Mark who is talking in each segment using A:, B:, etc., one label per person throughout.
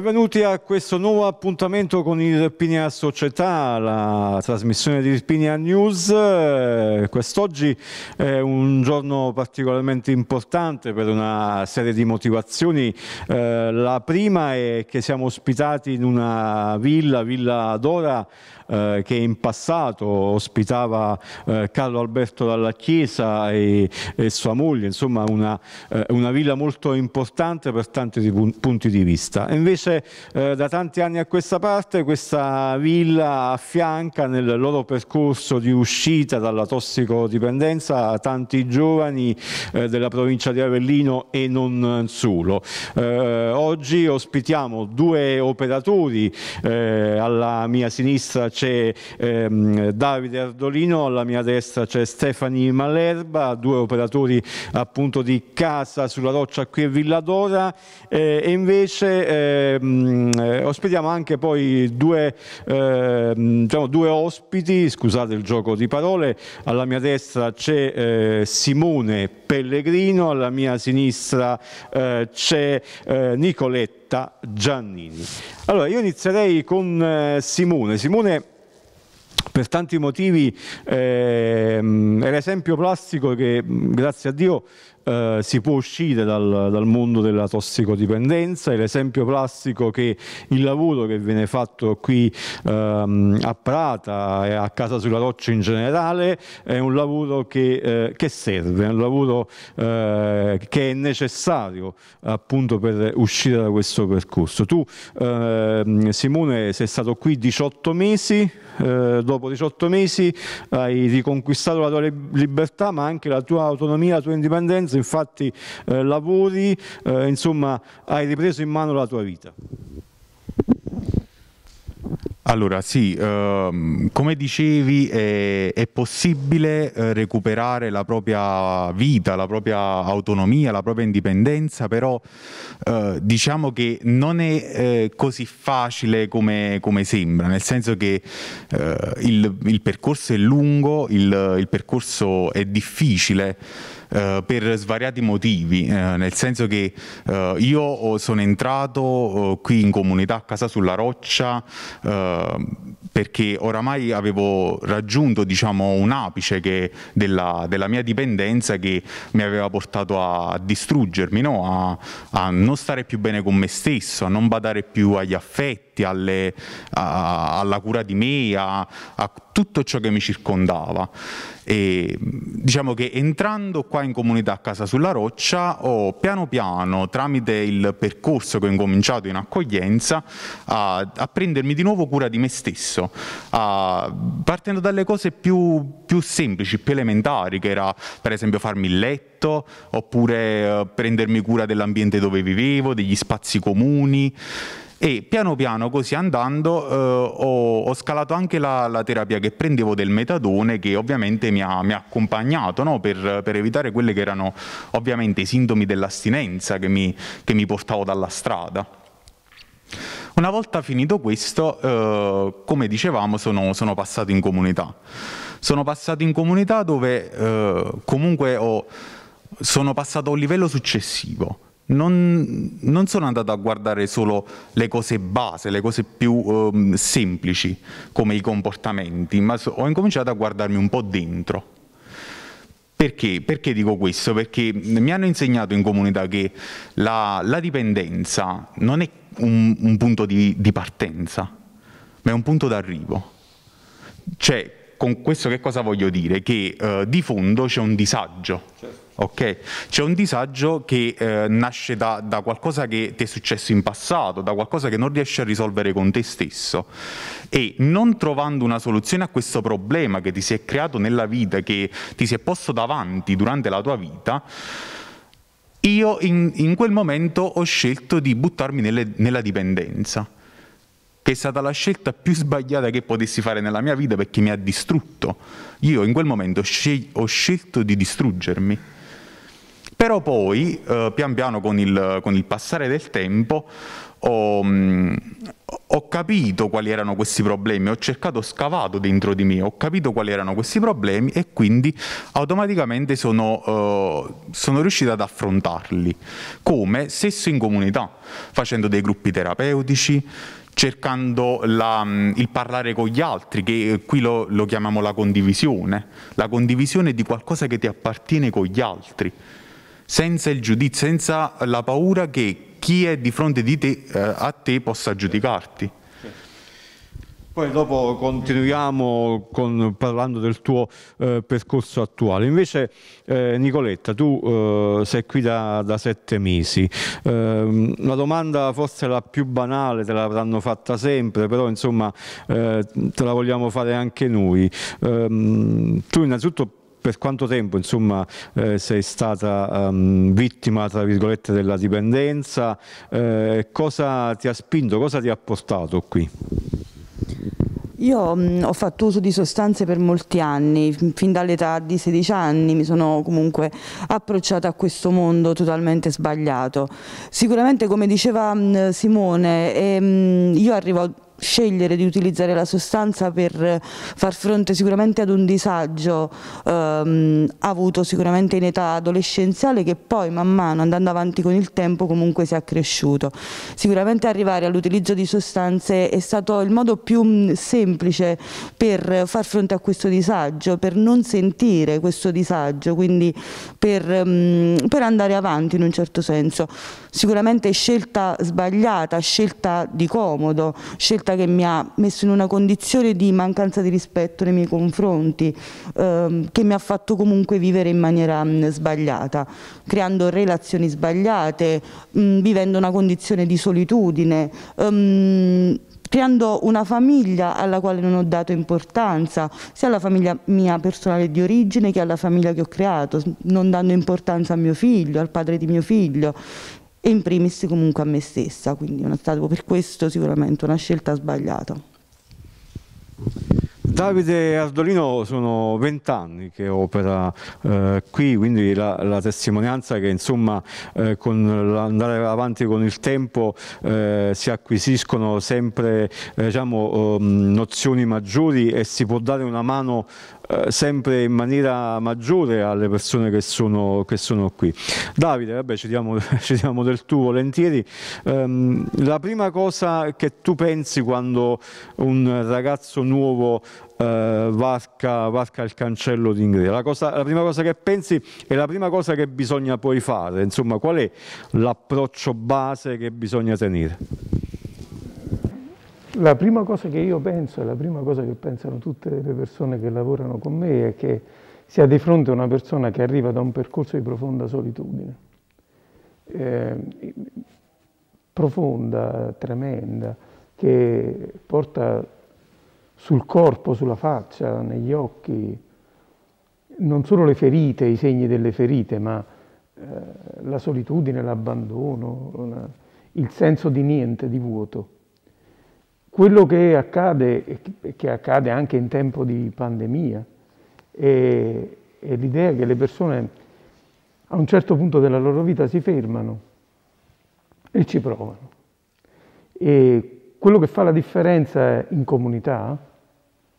A: Benvenuti a questo nuovo appuntamento con Irpinia Società, la trasmissione di Irpinia News. Eh, quest'oggi è un giorno particolarmente importante per una serie di motivazioni. Eh, la prima è che siamo ospitati in una villa, Villa Dora, eh, che in passato ospitava eh, Carlo Alberto dalla Chiesa e, e sua moglie, insomma una, eh, una, villa molto importante per tanti di pun punti di vista. E invece eh, da tanti anni a questa parte questa villa affianca nel loro percorso di uscita dalla tossicodipendenza tanti giovani eh, della provincia di Avellino e non solo. oggi ospitiamo due operatori, alla mia sinistra c'è ehm, Davide Ardolino, alla mia destra c'è Stefani Malerba, due operatori appunto di casa sulla roccia qui a Villadora eh, e invece ehm, eh, ospitiamo anche poi due, ehm, diciamo due, ospiti, scusate il gioco di parole, alla mia destra c'è eh, Simone Pellegrino, alla mia sinistra eh, c'è eh, Nicoletta Giannini. Allora io inizierei con eh, Simone. Simone per tanti motivi ehm, era esempio plastico che, grazie a Dio, eh, si può uscire dal, dal, mondo della tossicodipendenza, è l'esempio classico che il lavoro che viene fatto qui ehm, a Prata e a Casa sulla Roccia in generale è un lavoro che, eh, che serve, è un lavoro eh, che è necessario appunto per uscire da questo percorso. Tu ehm, Simone sei stato qui 18 mesi, eh, dopo 18 mesi hai riconquistato la tua libertà ma anche la tua autonomia, la tua indipendenza infatti eh, lavori, eh, insomma hai ripreso in mano la tua vita.
B: Allora sì, ehm, come dicevi è, è possibile eh, recuperare la propria vita, la propria autonomia, la propria indipendenza, però eh, diciamo che non è eh, così facile come, come, sembra, nel senso che eh, il, il, percorso è lungo, il, il percorso è difficile. Eh, per svariati motivi, eh, nel senso che eh, io eh, sono entrato eh, qui in comunità a Casa sulla Roccia perché oramai avevo raggiunto diciamo, un apice che, della, della, mia dipendenza che mi aveva portato a distruggermi, no? a, a non stare più bene con me stesso, a non badare più agli affetti alle, a, alla cura di me, a, a, tutto ciò che mi circondava. E diciamo che entrando qua in comunità a Casa sulla Roccia ho piano piano, tramite il percorso che ho incominciato in accoglienza, a, a prendermi di nuovo cura di me stesso, a, partendo dalle cose più, più semplici, più elementari, che era per esempio farmi il letto, oppure eh, prendermi cura dell'ambiente dove vivevo, degli spazi comuni e piano piano così andando eh, ho, ho, scalato anche la, la, terapia che prendevo del metadone che ovviamente mi ha, mi ha accompagnato no? per, per, evitare quelli che erano ovviamente i sintomi dell'astinenza che mi, che mi portavo dalla strada. Una volta finito questo, eh, come dicevamo, sono, sono passato in comunità. Sono passato in comunità dove eh, comunque ho, sono passato a un livello successivo non, non, sono andato a guardare solo le cose base, le cose più um, semplici come i comportamenti, ma ho incominciato a guardarmi un po' dentro. Perché? Perché dico questo? Perché mi hanno insegnato in comunità che la, la dipendenza non è un, un punto di, di partenza, ma è un punto d'arrivo. Cioè, con questo che cosa voglio dire? Che eh, di fondo c'è un disagio. Certo. Ok, C'è un disagio che eh, nasce da, da, qualcosa che ti è successo in passato, da qualcosa che non riesci a risolvere con te stesso. E non trovando una soluzione a questo problema che ti si è creato nella vita, che ti si è posto davanti durante la tua vita, io in, in quel momento ho scelto di buttarmi nelle, nella dipendenza, che è stata la scelta più sbagliata che potessi fare nella mia vita perché mi ha distrutto. Io in quel momento scel ho scelto di distruggermi. Però poi, eh, pian piano con il, con il, passare del tempo, ho, mh, mm, ho, capito quali erano questi problemi, ho cercato, ho scavato dentro di me, ho capito quali erano questi problemi e quindi automaticamente sono, eh, sono riuscito ad affrontarli. Come? Sesso in comunità, facendo dei gruppi terapeutici, cercando la, mm, il parlare con gli altri, che eh, qui lo, lo, chiamiamo la condivisione, la condivisione di qualcosa che ti appartiene con gli altri senza, il giudizio, senza la paura che chi è di fronte di te, eh, a te possa giudicarti.
A: Poi dopo continuiamo con, parlando del tuo eh, percorso attuale. Invece eh, Nicoletta, tu eh, sei qui da, da sette mesi. Ehm, la domanda forse la più banale, te l'avranno fatta sempre, però insomma eh, te la vogliamo fare anche noi. Ehm, tu innanzitutto per quanto tempo insomma, eh, sei stata um, vittima tra virgolette, della dipendenza, eh, cosa ti ha spinto, cosa ti ha portato qui?
C: Io mh, mm, ho fatto uso di sostanze per molti anni, fin dall'età di 16 anni mi sono comunque approcciata a questo mondo totalmente sbagliato. Sicuramente come diceva mh, mm, Simone, eh, io arrivo scegliere di utilizzare la sostanza per far fronte sicuramente ad un disagio ehm, avuto sicuramente in età adolescenziale che poi man mano andando avanti con il tempo comunque si è accresciuto. Sicuramente arrivare all'utilizzo di sostanze è stato il modo più mm, semplice per far fronte a questo disagio, per non sentire questo disagio, quindi per, mm, per andare avanti in un certo senso. Sicuramente scelta sbagliata, scelta di comodo, scelta scelta che mi ha messo in una condizione di mancanza di rispetto nei miei confronti, ehm, che mi ha fatto comunque vivere in maniera mh, mm, sbagliata, creando relazioni sbagliate, mh, mm, vivendo una condizione di solitudine. Ehm, creando una famiglia alla quale non ho dato importanza, sia alla famiglia mia personale di origine che alla famiglia che ho creato, non dando importanza a mio figlio, al padre di mio figlio e in primis comunque a me stessa, quindi è stato per questo sicuramente una scelta sbagliata.
A: Davide Ardolino sono vent'anni che opera eh, qui, quindi la, la, testimonianza che insomma eh, con l'andare avanti con il tempo eh, si acquisiscono sempre eh, diciamo, ehm, nozioni maggiori e si può dare una mano eh, sempre in maniera maggiore alle persone che sono, che sono qui. Davide, vabbè, ci diamo, ci diamo, del tuo volentieri. Um, la prima cosa che tu pensi quando un ragazzo nuovo eh, varca, varca, il cancello d'ingresso. La, la prima cosa che pensi e la prima cosa che bisogna poi fare, insomma qual è l'approccio base che bisogna tenere?
D: La prima cosa che io penso e la prima cosa che pensano tutte le persone che lavorano con me è che si ha di fronte una persona che arriva da un percorso di profonda solitudine, eh, profonda, tremenda, che porta sul corpo, sulla faccia, negli occhi, non solo le ferite, i segni delle ferite, ma eh, la solitudine, l'abbandono, il senso di niente, di vuoto. Quello che accade, e che accade anche in tempo di pandemia, è, è l'idea che le persone a un certo punto della loro vita si fermano e ci provano. E quello che fa la differenza in comunità,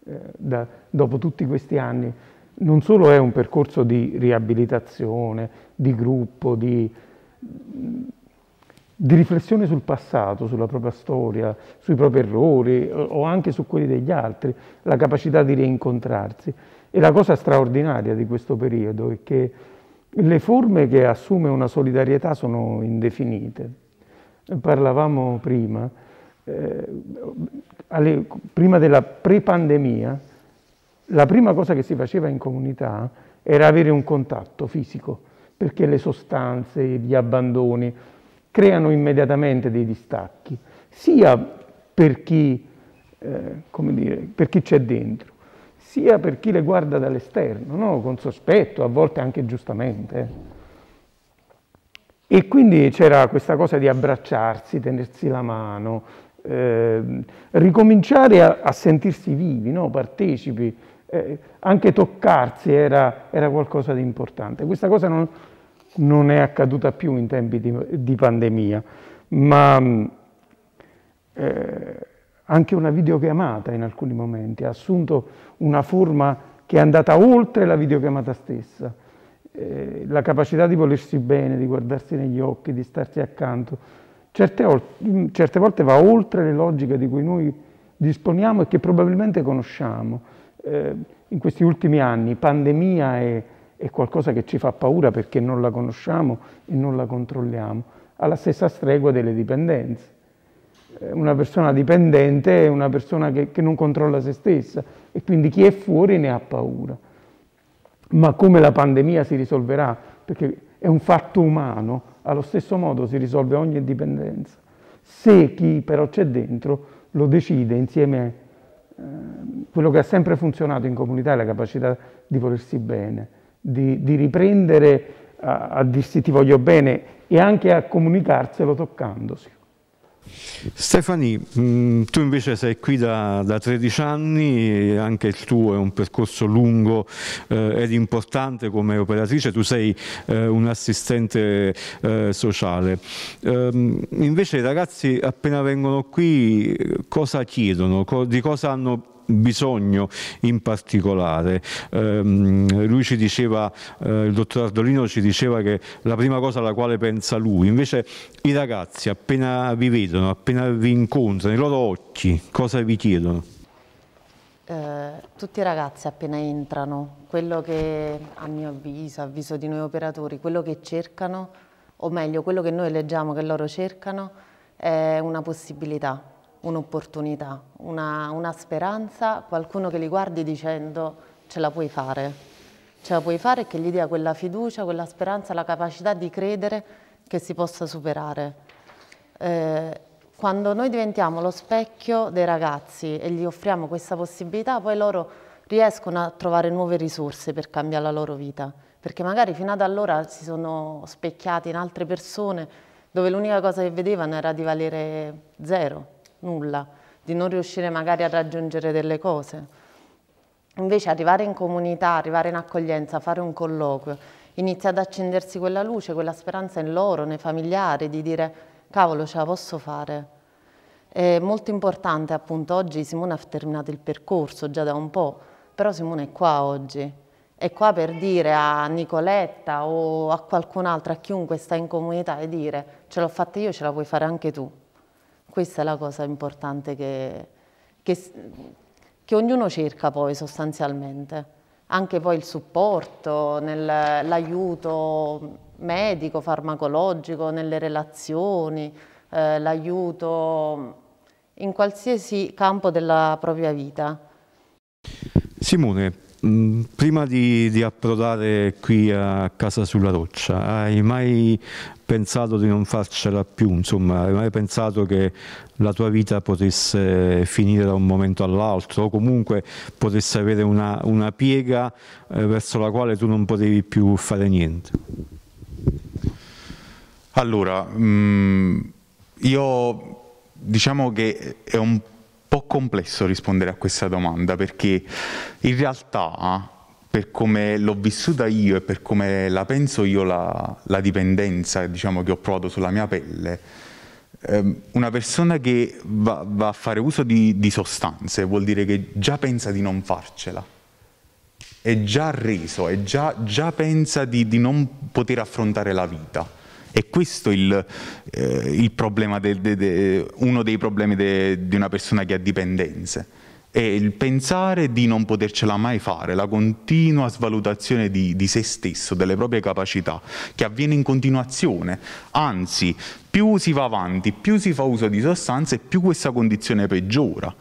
D: eh, da, dopo tutti questi anni, non solo è un percorso di riabilitazione, di gruppo, di, di riflessione sul passato, sulla propria storia, sui propri errori o anche su quelli degli altri, la capacità di rincontrarsi. E la cosa straordinaria di questo periodo è che le forme che assume una solidarietà sono indefinite. Parlavamo prima, eh, alle, prima della pre-pandemia, la prima cosa che si faceva in comunità era avere un contatto fisico, perché le sostanze, gli abbandoni, creano immediatamente dei distacchi, sia per chi eh, c'è dentro, sia per chi le guarda dall'esterno, no? con sospetto, a volte anche giustamente. Eh. E quindi c'era questa cosa di abbracciarsi, tenersi la mano, eh, ricominciare a, a, sentirsi vivi, no? partecipi, eh, anche toccarsi era, era, qualcosa di importante. Questa cosa non, non è accaduta più in tempi di, di pandemia, ma mm, eh, anche una videochiamata in alcuni momenti ha assunto una forma che è andata oltre la videochiamata stessa. Eh, la capacità di volersi bene, di guardarsi negli occhi, di starsi accanto, certe, mm, certe volte va oltre le logiche di cui noi disponiamo e che probabilmente conosciamo. Eh, in questi ultimi anni, pandemia e è qualcosa che ci fa paura perché non la conosciamo e non la controlliamo, alla stessa stregua delle dipendenze. Eh, una persona dipendente è una persona che, che non controlla se stessa e quindi chi è fuori ne ha paura. Ma come la pandemia si risolverà? Perché è un fatto umano, allo stesso modo si risolve ogni dipendenza. Se chi però c'è dentro lo decide insieme a eh, quello che ha sempre funzionato in comunità è la capacità di volersi bene di, di riprendere a, a dirsi ti voglio bene e anche a comunicarselo toccandosi.
A: Stefani, mm, tu invece sei qui da, da, 13 anni, anche il tuo è un percorso lungo eh, ed importante come operatrice, tu sei eh, un assistente eh, sociale. Ehm, invece i ragazzi appena vengono qui eh, cosa chiedono, co di cosa hanno bisogno in particolare. Ehm, lui ci diceva, eh, il dottor Ardolino ci diceva che la prima cosa alla quale pensa lui, invece i ragazzi appena vi vedono, appena vi incontrano, i loro occhi cosa vi chiedono?
E: Eh, tutti i ragazzi appena entrano, quello che a mio avviso, avviso di noi operatori, quello che cercano, o meglio quello che noi leggiamo che loro cercano, è una possibilità, un'opportunità, una, una, speranza, qualcuno che li guardi dicendo ce la puoi fare, ce la puoi fare e che gli dia quella fiducia, quella speranza, la capacità di credere che si possa superare. Eh, quando noi diventiamo lo specchio dei ragazzi e gli offriamo questa possibilità, poi loro riescono a trovare nuove risorse per cambiare la loro vita, perché magari fino ad allora si sono specchiati in altre persone dove l'unica cosa che vedevano era di valere zero, nulla, di non riuscire magari a raggiungere delle cose. Invece arrivare in comunità, arrivare in accoglienza, fare un colloquio, inizia ad accendersi quella luce, quella speranza in loro, nei familiari, di dire cavolo ce la posso fare. È molto importante appunto oggi Simone ha terminato il percorso già da un po', però Simone è qua oggi, è qua per dire a Nicoletta o a qualcun altro, a chiunque sta in comunità e dire ce l'ho fatta io, ce la puoi fare anche tu. Questa è la cosa importante che, che, che ognuno cerca poi sostanzialmente. Anche poi il supporto, l'aiuto medico, farmacologico, nelle relazioni, eh, l'aiuto in qualsiasi campo della propria vita.
A: Simone, mm, prima di, di, approdare qui a Casa sulla Roccia, hai mai pensato di non farcela più, insomma, hai mai pensato che la tua vita potesse finire da un momento all'altro o comunque potesse avere una, una piega eh, verso la quale tu non potevi più fare niente?
B: Allora, mh, mm, io diciamo che è un po' complesso rispondere a questa domanda perché in realtà per come l'ho vissuta io e per come la penso io la, la dipendenza diciamo, che ho provato sulla mia pelle, eh, una persona che va, va, a fare uso di, di sostanze vuol dire che già pensa di non farcela, è già reso, è già, già pensa di, di, non poter affrontare la vita. E questo è il, eh, il de, de, de, uno dei problemi di una persona che ha dipendenze e il pensare di non potercela mai fare, la continua svalutazione di, di, se stesso, delle proprie capacità, che avviene in continuazione. Anzi, più si va avanti, più si fa uso di sostanze, più questa condizione peggiora.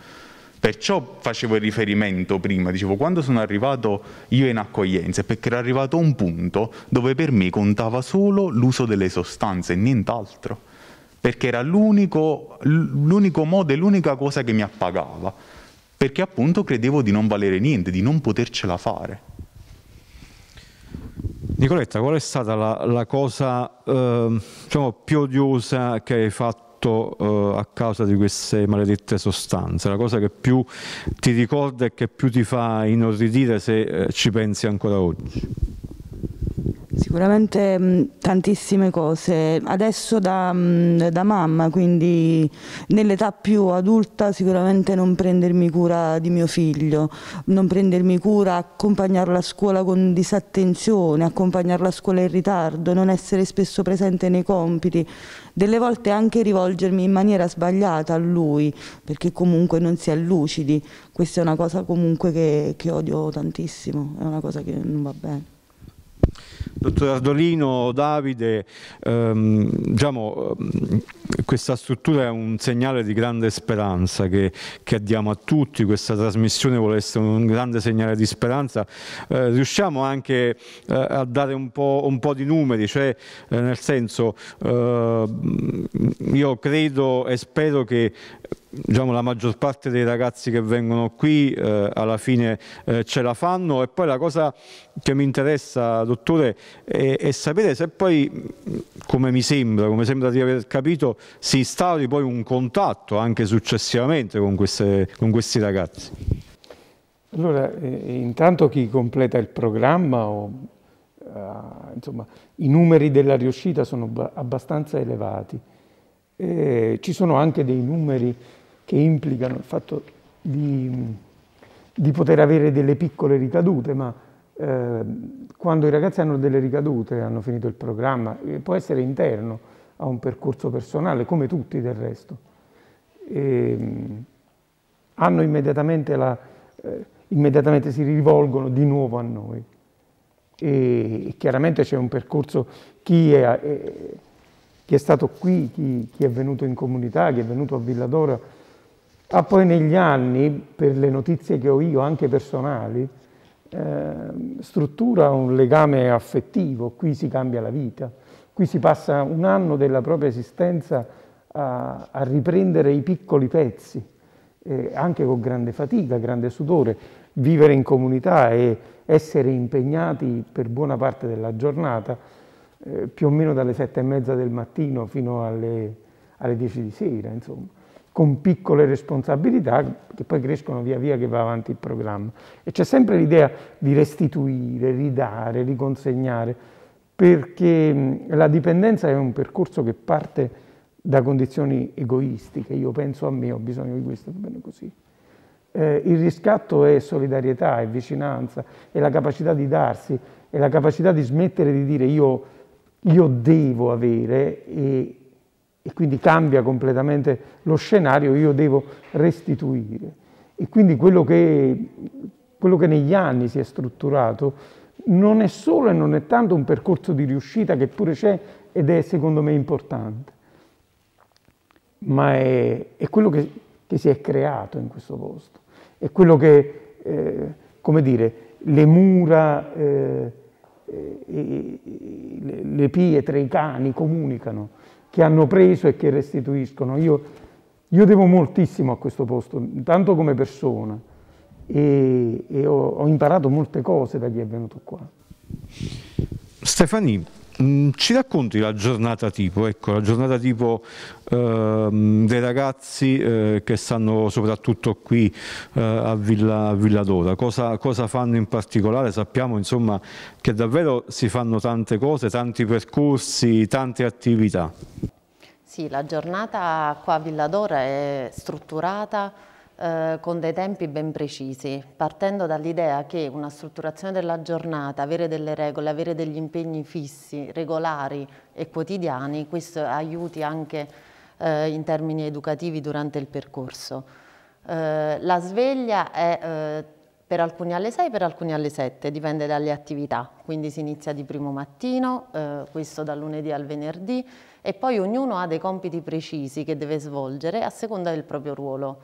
B: Perciò facevo il riferimento prima, dicevo, quando sono arrivato io in accoglienza, perché era arrivato un punto dove per me contava solo l'uso delle sostanze e nient'altro, perché era l'unico, l'unico modo e l'unica cosa che mi appagava perché appunto credevo di non valere niente, di non potercela fare.
A: Nicoletta, qual è stata la, la cosa eh, diciamo, più odiosa che hai fatto eh, a causa di queste maledette sostanze? La cosa che più ti ricorda e che più ti fa inorridire se eh, ci pensi ancora oggi?
C: Sicuramente mh, mm, tantissime cose, adesso da, mh, mm, da mamma, quindi nell'età più adulta sicuramente non prendermi cura di mio figlio, non prendermi cura, accompagnarlo a scuola con disattenzione, accompagnarlo a scuola in ritardo, non essere spesso presente nei compiti, delle volte anche rivolgermi in maniera sbagliata a lui, perché comunque non si è lucidi, questa è una cosa comunque che, che odio tantissimo, è una cosa che non va bene.
A: Dottor Ardolino, Davide, ehm, diciamo, ehm, questa struttura è un segnale di grande speranza che, che, diamo a tutti, questa trasmissione vuole essere un grande segnale di speranza. Eh, riusciamo anche eh, a dare un po', un po', di numeri, cioè eh, nel senso ehm, io credo e spero che diciamo, la maggior parte dei ragazzi che vengono qui eh, alla fine eh, ce la fanno e poi la cosa che mi interessa, dottore, è, è, sapere se poi, come mi sembra, come sembra di aver capito, si instauri poi un contatto anche successivamente con, queste, con questi ragazzi.
D: Allora, eh, intanto chi completa il programma o Uh, insomma, i numeri della riuscita sono abbastanza elevati. Eh, ci sono anche dei numeri che implicano il fatto di, di poter avere delle piccole ricadute, ma eh, quando i ragazzi hanno delle ricadute, hanno finito il programma, eh, può essere interno a un percorso personale, come tutti del resto, e, ehm, hanno immediatamente la... Eh, immediatamente si rivolgono di nuovo a noi. E chiaramente c'è un percorso, chi è, eh, chi è stato qui, chi, chi, è venuto in comunità, chi è venuto a Villadora, ma ah, poi negli anni, per le notizie che ho io, anche personali, eh, struttura un legame affettivo, qui si cambia la vita, qui si passa un anno della propria esistenza a, a riprendere i piccoli pezzi, eh, anche con grande fatica, grande sudore, vivere in comunità e essere impegnati per buona parte della giornata, eh, più o meno dalle sette e mezza del mattino fino alle, alle dieci di sera, insomma con piccole responsabilità che poi crescono via via che va avanti il programma. E c'è sempre l'idea di restituire, ridare, riconsegnare, perché la dipendenza è un percorso che parte da condizioni egoistiche, io penso a me, ho bisogno di questo, va bene così. Eh, il riscatto è solidarietà, è vicinanza, è la capacità di darsi, è la capacità di smettere di dire io, io devo avere e, e quindi cambia completamente lo scenario, io devo restituire. E quindi quello che, quello che negli anni si è strutturato non è solo e non è tanto un percorso di riuscita che pure c'è ed è secondo me importante, ma è, è quello che, che, si è creato in questo posto, è quello che, eh, come dire, le mura, eh, eh, le pietre, i cani comunicano che hanno preso e che restituiscono. Io, io devo moltissimo a questo posto, tanto come persona, e, e ho, ho imparato molte cose da chi è venuto qua.
A: Stefani, Mm, ci racconti la giornata tipo, ecco, la giornata tipo eh, dei ragazzi eh, che stanno soprattutto qui eh, a, Villa, Villa d'Ora, cosa, cosa, fanno in particolare? Sappiamo insomma, che davvero si fanno tante cose, tanti percorsi, tante attività.
E: Sì, la giornata qua a Villa d'Ora è strutturata eh, con dei tempi ben precisi, partendo dall'idea che una strutturazione della giornata, avere delle regole, avere degli impegni fissi, regolari e quotidiani, questo aiuti anche eh, in termini educativi durante il percorso. Eh, la sveglia è eh, per alcuni alle 6, per alcuni alle 7, dipende dalle attività, quindi si inizia di primo mattino, eh, questo dal lunedì al venerdì e poi ognuno ha dei compiti precisi che deve svolgere a seconda del proprio ruolo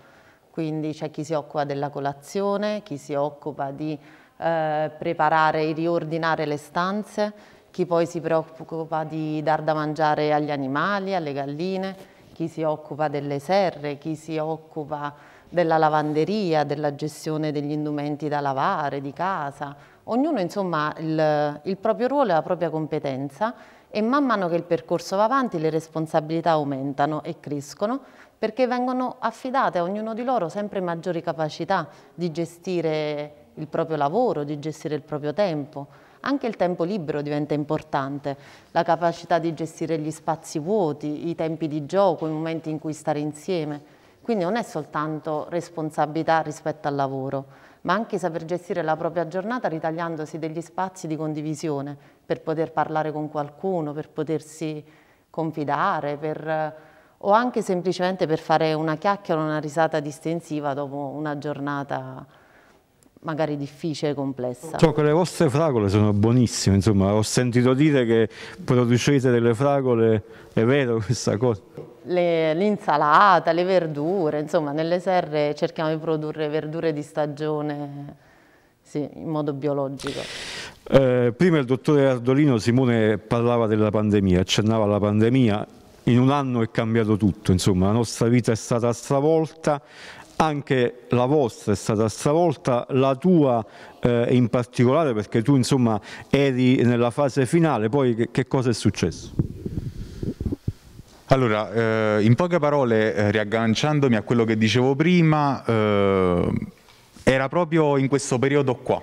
E: quindi c'è chi si occupa della colazione, chi si occupa di eh, preparare e riordinare le stanze, chi poi si preoccupa di dar da mangiare agli animali, alle galline, chi si occupa delle serre, chi si occupa della lavanderia, della gestione degli indumenti da lavare, di casa. Ognuno insomma il, il proprio ruolo e la propria competenza e man mano che il percorso va avanti le responsabilità aumentano e crescono perché vengono affidate a ognuno di loro sempre maggiori capacità di gestire il proprio lavoro, di gestire il proprio tempo. Anche il tempo libero diventa importante, la capacità di gestire gli spazi vuoti, i tempi di gioco, i momenti in cui stare insieme. Quindi non è soltanto responsabilità rispetto al lavoro, ma anche saper gestire la propria giornata ritagliandosi degli spazi di condivisione per poter parlare con qualcuno, per potersi confidare, per o anche semplicemente per fare una chiacchiera, una risata distensiva dopo una giornata magari difficile, complessa. So cioè,
A: le vostre fragole sono buonissime, insomma, ho sentito dire che producete delle fragole, è vero questa cosa?
E: L'insalata, le, le verdure, insomma, nelle serre cerchiamo di produrre verdure di stagione sì, in modo biologico.
A: Eh, prima il dottore Ardolino Simone parlava della pandemia, accennava alla pandemia in un anno è cambiato tutto, insomma la nostra vita è stata stravolta, anche la vostra è stata stravolta, la tua eh, in particolare perché tu insomma eri nella fase finale, poi che, che cosa è successo?
B: Allora, eh, in poche parole, eh, riagganciandomi a quello che dicevo prima, eh, era proprio in questo periodo qua,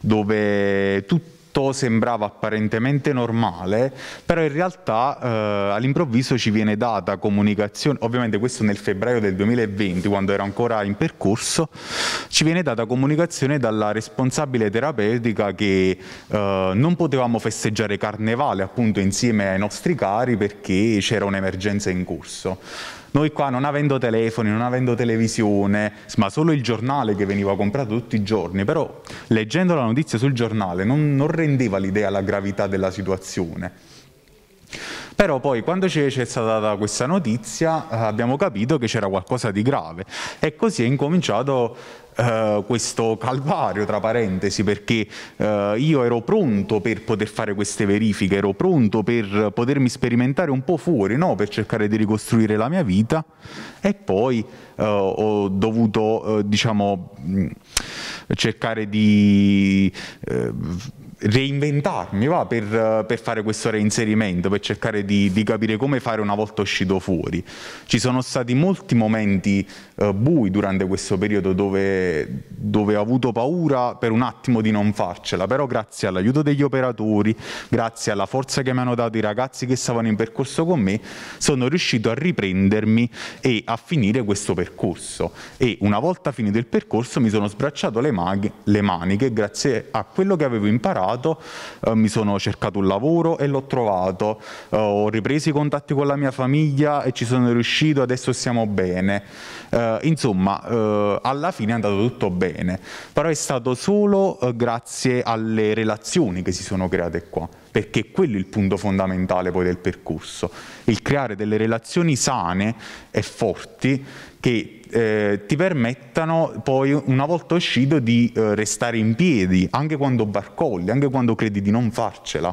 B: dove tutti tutto sembrava apparentemente normale, però in realtà eh, all'improvviso ci viene data comunicazione, ovviamente questo nel febbraio del 2020, quando era ancora in percorso, ci viene data comunicazione dalla responsabile terapeutica che eh, non potevamo festeggiare carnevale appunto insieme ai nostri cari perché c'era un'emergenza in corso. Noi qua non avendo telefoni, non avendo televisione, ma solo il giornale che veniva comprato tutti i giorni, però leggendo la notizia sul giornale non, non rendeva l'idea la gravità della situazione però poi quando c'è, c'è stata data questa notizia eh, abbiamo capito che c'era qualcosa di grave e così è incominciato Uh, questo calvario, tra parentesi, perché uh, io ero pronto per poter fare queste verifiche, ero pronto per potermi sperimentare un po' fuori, no? per cercare di ricostruire la mia vita e poi uh, ho dovuto, diciamo, mm, cercare di reinventarmi va, per, per, fare questo reinserimento, per cercare di, di, capire come fare una volta uscito fuori. Ci sono stati molti momenti eh, bui durante questo periodo dove, dove, ho avuto paura per un attimo di non farcela, però grazie all'aiuto degli operatori, grazie alla forza che mi hanno dato i ragazzi che stavano in percorso con me, sono riuscito a riprendermi e a finire questo percorso. E una volta finito il percorso mi sono sbracciato le, mag- le maniche grazie a quello che avevo imparato laureato, eh, mi sono cercato un lavoro e l'ho trovato, eh, ho ripreso i contatti con la mia famiglia e ci sono riuscito, adesso siamo bene. Eh, insomma, eh, alla fine è andato tutto bene, però è stato solo eh, grazie alle relazioni che si sono create qua perché è quello il punto fondamentale poi del percorso, il creare delle relazioni sane e forti che eh, ti permettano poi una volta uscito di eh, restare in piedi, anche quando barcolli, anche quando credi di non farcela.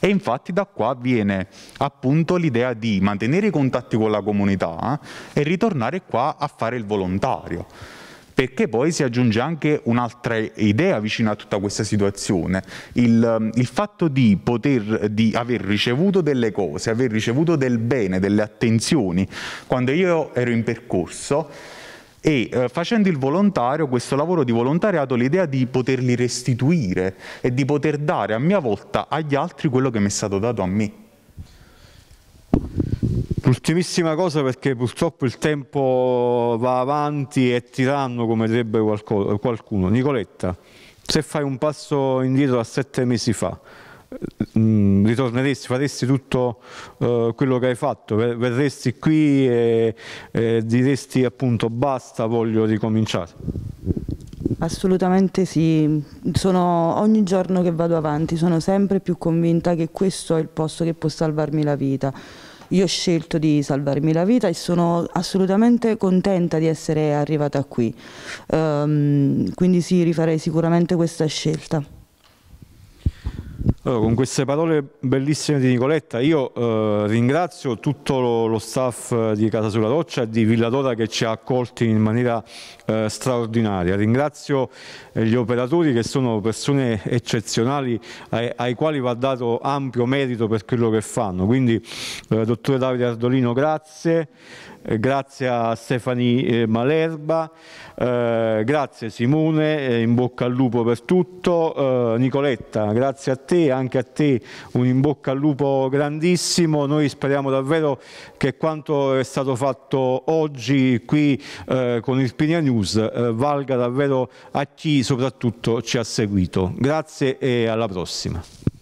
B: E infatti da qua viene appunto l'idea di mantenere i contatti con la comunità eh, e ritornare qua a fare il volontario perché poi si aggiunge anche un'altra idea vicino a tutta questa situazione, il, ehm, il fatto di, poter, di aver ricevuto delle cose, aver ricevuto del bene, delle attenzioni. Quando io ero in percorso, e eh, facendo il volontario, questo lavoro di volontariato, l'idea di poterli restituire e di poter dare a mia volta agli altri quello che mi è stato dato a me.
A: Ultimissima cosa perché purtroppo il tempo va avanti e tiranno come direbbe qualcuno. Nicoletta, se fai un passo indietro a sette mesi fa, mm, ritorneresti, faresti tutto eh, quello che hai fatto, verresti qui e, e diresti appunto basta, voglio ricominciare.
C: Assolutamente sì, sono, ogni giorno che vado avanti sono sempre più convinta che questo è il posto che può salvarmi la vita. Io ho scelto di salvarmi la vita e sono assolutamente contenta di essere arrivata qui, um, quindi sì, rifarei sicuramente questa scelta.
A: Allora, con queste parole bellissime di Nicoletta, io eh, ringrazio tutto lo, lo, staff di Casa sulla Roccia e di Villadora che ci ha accolti in maniera eh, straordinaria. Ringrazio eh, gli operatori che sono persone eccezionali ai, ai, quali va dato ampio merito per quello che fanno. Quindi, eh, dottore Davide Ardolino, grazie. Eh, grazie a Stefani eh, Malerba, grazie Simone, in bocca al lupo per tutto. Nicoletta, grazie a te anche a te un in bocca al lupo grandissimo, noi speriamo davvero che quanto è stato fatto oggi qui eh, con il Pinia News eh, valga davvero a chi soprattutto ci ha seguito. Grazie e alla prossima.